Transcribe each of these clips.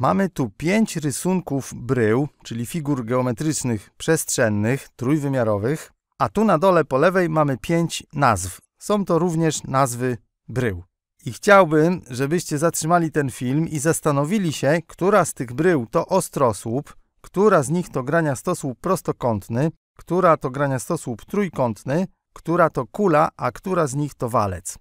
Mamy tu pięć rysunków brył, czyli figur geometrycznych przestrzennych, trójwymiarowych, a tu na dole po lewej mamy pięć nazw. Są to również nazwy brył. I chciałbym, żebyście zatrzymali ten film i zastanowili się, która z tych brył to ostrosłup, która z nich to grania stosłup prostokątny, która to grania stosłup trójkątny, która to kula, a która z nich to walec.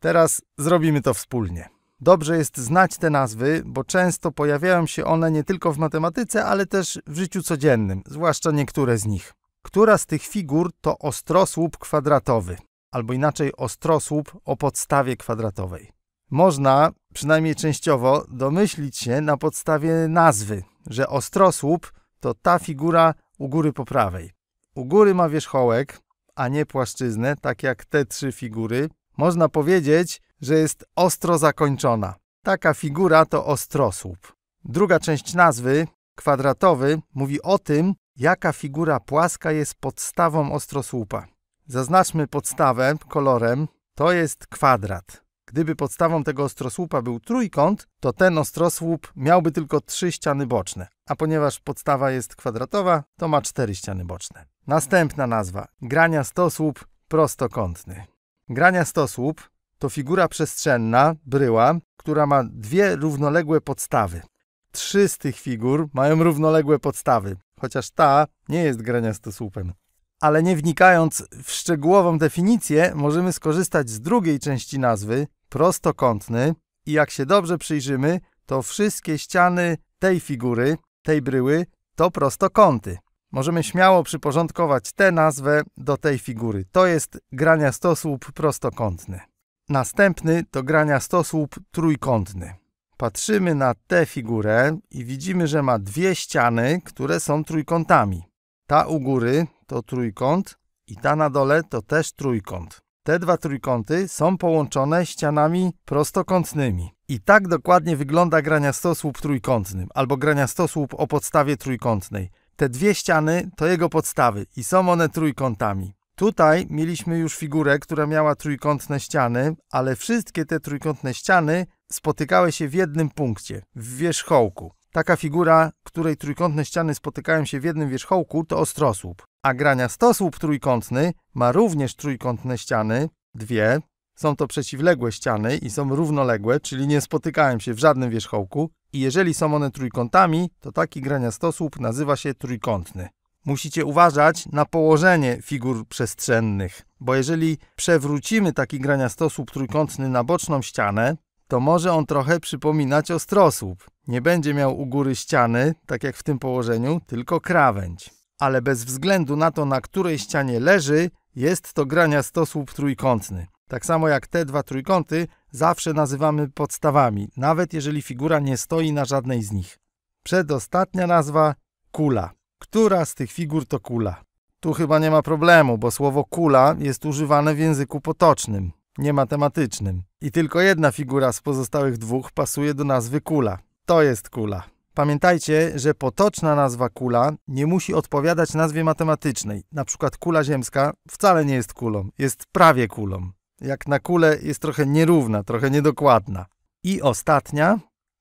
Teraz zrobimy to wspólnie. Dobrze jest znać te nazwy, bo często pojawiają się one nie tylko w matematyce, ale też w życiu codziennym, zwłaszcza niektóre z nich. Która z tych figur to ostrosłup kwadratowy, albo inaczej ostrosłup o podstawie kwadratowej? Można, przynajmniej częściowo, domyślić się na podstawie nazwy, że ostrosłup to ta figura u góry po prawej. U góry ma wierzchołek, a nie płaszczyznę, tak jak te trzy figury, można powiedzieć, że jest ostro zakończona. Taka figura to ostrosłup. Druga część nazwy, kwadratowy, mówi o tym, jaka figura płaska jest podstawą ostrosłupa. Zaznaczmy podstawę kolorem, to jest kwadrat. Gdyby podstawą tego ostrosłupa był trójkąt, to ten ostrosłup miałby tylko trzy ściany boczne, a ponieważ podstawa jest kwadratowa, to ma cztery ściany boczne. Następna nazwa, grania stosłup prostokątny grania stosłup to figura przestrzenna, bryła, która ma dwie równoległe podstawy. Trzy z tych figur mają równoległe podstawy, chociaż ta nie jest grania stosłupem. Ale nie wnikając w szczegółową definicję, możemy skorzystać z drugiej części nazwy, prostokątny, i jak się dobrze przyjrzymy, to wszystkie ściany tej figury, tej bryły, to prostokąty. Możemy śmiało przyporządkować tę nazwę do tej figury. To jest grania stosłup prostokątny. Następny to grania stosłup trójkątny. Patrzymy na tę figurę i widzimy, że ma dwie ściany, które są trójkątami. Ta u góry to trójkąt i ta na dole to też trójkąt. Te dwa trójkąty są połączone ścianami prostokątnymi. I tak dokładnie wygląda grania stosłup trójkątnym albo grania stosłup o podstawie trójkątnej. Te dwie ściany to jego podstawy i są one trójkątami. Tutaj mieliśmy już figurę, która miała trójkątne ściany, ale wszystkie te trójkątne ściany spotykały się w jednym punkcie, w wierzchołku. Taka figura, której trójkątne ściany spotykają się w jednym wierzchołku, to ostrosłup. A grania stosłup trójkątny ma również trójkątne ściany, dwie. Są to przeciwległe ściany i są równoległe, czyli nie spotykają się w żadnym wierzchołku, i jeżeli są one trójkątami, to taki graniastosłup nazywa się trójkątny. Musicie uważać na położenie figur przestrzennych, bo jeżeli przewrócimy taki graniastosłup trójkątny na boczną ścianę, to może on trochę przypominać ostrosłup. Nie będzie miał u góry ściany, tak jak w tym położeniu, tylko krawędź. Ale bez względu na to, na której ścianie leży, jest to graniastosłup trójkątny. Tak samo jak te dwa trójkąty zawsze nazywamy podstawami, nawet jeżeli figura nie stoi na żadnej z nich. Przedostatnia nazwa kula. Która z tych figur to kula? Tu chyba nie ma problemu, bo słowo kula jest używane w języku potocznym, nie matematycznym. I tylko jedna figura z pozostałych dwóch pasuje do nazwy kula. To jest kula. Pamiętajcie, że potoczna nazwa kula nie musi odpowiadać nazwie matematycznej. Na przykład kula ziemska wcale nie jest kulą, jest prawie kulą jak na kule jest trochę nierówna, trochę niedokładna. I ostatnia,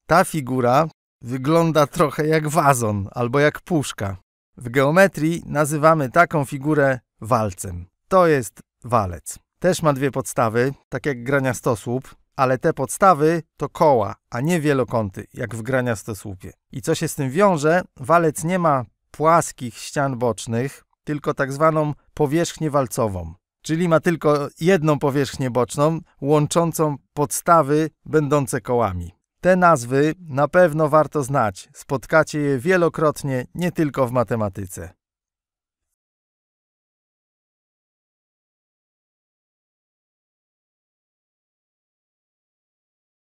ta figura wygląda trochę jak wazon albo jak puszka. W geometrii nazywamy taką figurę walcem. To jest walec. Też ma dwie podstawy, tak jak grania stosłup, ale te podstawy to koła, a nie wielokąty, jak w grania stosłupie. I co się z tym wiąże, walec nie ma płaskich ścian bocznych, tylko tak zwaną powierzchnię walcową czyli ma tylko jedną powierzchnię boczną, łączącą podstawy będące kołami. Te nazwy na pewno warto znać, spotkacie je wielokrotnie, nie tylko w matematyce.